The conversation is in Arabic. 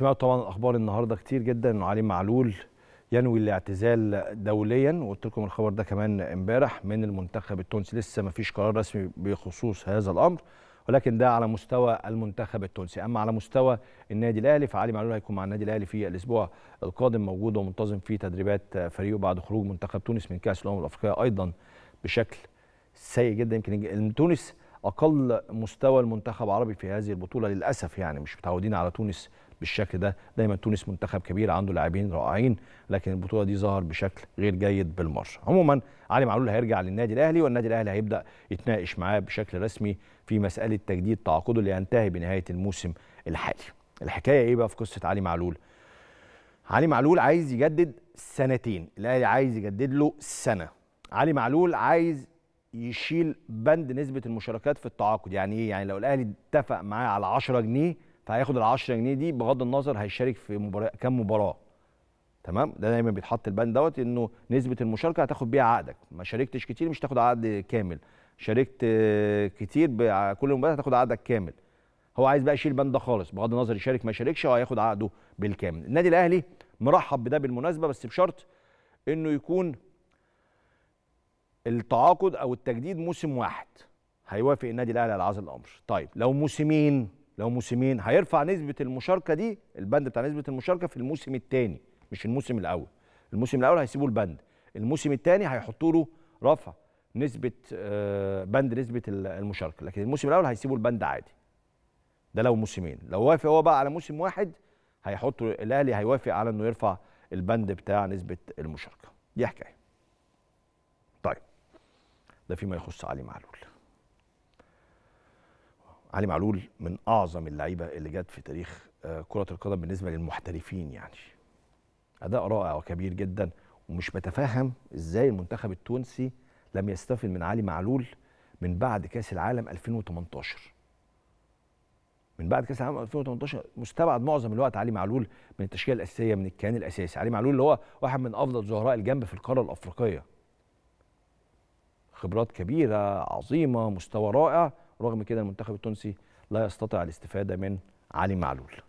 سمعتوا طبعا اخبار النهارده كتير جدا انه علي معلول ينوي الاعتزال دوليا وقلت لكم الخبر ده كمان امبارح من المنتخب التونسي لسه ما فيش قرار رسمي بخصوص هذا الامر ولكن ده على مستوى المنتخب التونسي اما على مستوى النادي الاهلي فعلي معلول هيكون مع النادي الاهلي في الاسبوع القادم موجود ومنتظم في تدريبات فريقه بعد خروج منتخب تونس من كاس الامم الافريقيه ايضا بشكل سيء جدا يمكن تونس اقل مستوى المنتخب العربي في هذه البطوله للاسف يعني مش متعودين على تونس بالشكل ده دايما تونس منتخب كبير عنده لاعبين رائعين لكن البطوله دي ظهر بشكل غير جيد بالمره عموما علي معلول هيرجع للنادي الاهلي والنادي الاهلي هيبدا يتناقش معاه بشكل رسمي في مساله تجديد تعاقده اللي ينتهي بنهايه الموسم الحالي الحكايه ايه بقى في قصه علي معلول علي معلول عايز يجدد سنتين الاهلي عايز يجدد له سنه علي معلول عايز يشيل بند نسبه المشاركات في التعاقد يعني ايه يعني لو الاهلي اتفق معاه على 10 جنيه فهياخد ال 10 جنيه دي بغض النظر هيشارك في مباراه كام مباراه تمام ده دايما بيتحط البند دوت انه نسبه المشاركه هتاخد بيها عقدك ما شاركتش كتير مش هتاخد عقد كامل شاركت آه، كتير كل مباراه هتاخد عقدك كامل هو عايز بقى يشيل البند ده خالص بغض النظر يشارك ما يشاركش هو هياخد عقده بالكامل النادي الاهلي مرحب بده بالمناسبه بس بشرط انه يكون التعاقد او التجديد موسم واحد هيوافق النادي الاهلي على هذا الامر طيب لو موسمين لو موسمين هيرفع نسبه المشاركه دي البند بتاع نسبه المشاركه في الموسم الثاني مش الموسم الاول الموسم الاول هيسيبوا البند الموسم الثاني هيحطوا له رفع نسبه آه، بند نسبه المشاركه لكن الموسم الاول هيسيبوا البند عادي ده لو موسمين لو وافق هو بقى على موسم واحد هيحطوا الاهلي هيوافق على انه يرفع البند بتاع نسبه المشاركه دي حكايه طيب ده فيما يخص علي معلول علي معلول من اعظم اللعيبه اللي جت في تاريخ آه، كره القدم بالنسبه للمحترفين يعني اداء رائع وكبير جدا ومش بتفهم ازاي المنتخب التونسي لم يستفد من علي معلول من بعد كاس العالم 2018 من بعد كاس العالم 2018 مستبعد معظم الوقت علي معلول من التشكيله الاساسيه من الكيان الاساسي علي معلول اللي هو واحد من افضل زهراء الجنب في القاره الافريقيه خبرات كبيره عظيمه مستوى رائع رغم كده المنتخب التونسي لا يستطيع الاستفاده من علي معلول